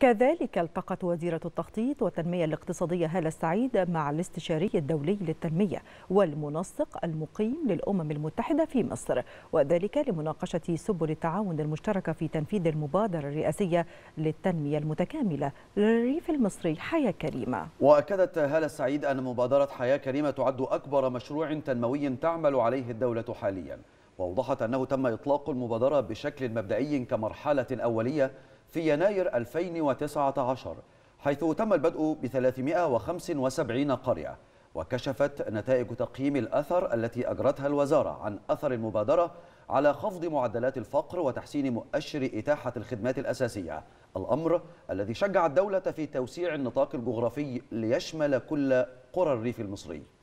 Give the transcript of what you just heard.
كذلك التقت وزيرة التخطيط والتنمية الاقتصادية هالة السعيد مع الاستشاري الدولي للتنمية والمنسق المقيم للأمم المتحدة في مصر وذلك لمناقشة سبل التعاون المشتركة في تنفيذ المبادرة الرئاسية للتنمية المتكاملة للريف المصري حياة كريمة وأكدت هالة السعيد أن مبادرة حياة كريمة تعد أكبر مشروع تنموي تعمل عليه الدولة حالياً وأوضحت أنه تم إطلاق المبادرة بشكل مبدئي كمرحلة أولية في يناير 2019 حيث تم البدء ب 375 قرية وكشفت نتائج تقييم الأثر التي أجرتها الوزارة عن أثر المبادرة على خفض معدلات الفقر وتحسين مؤشر إتاحة الخدمات الأساسية الأمر الذي شجع الدولة في توسيع النطاق الجغرافي ليشمل كل قرى الريف المصري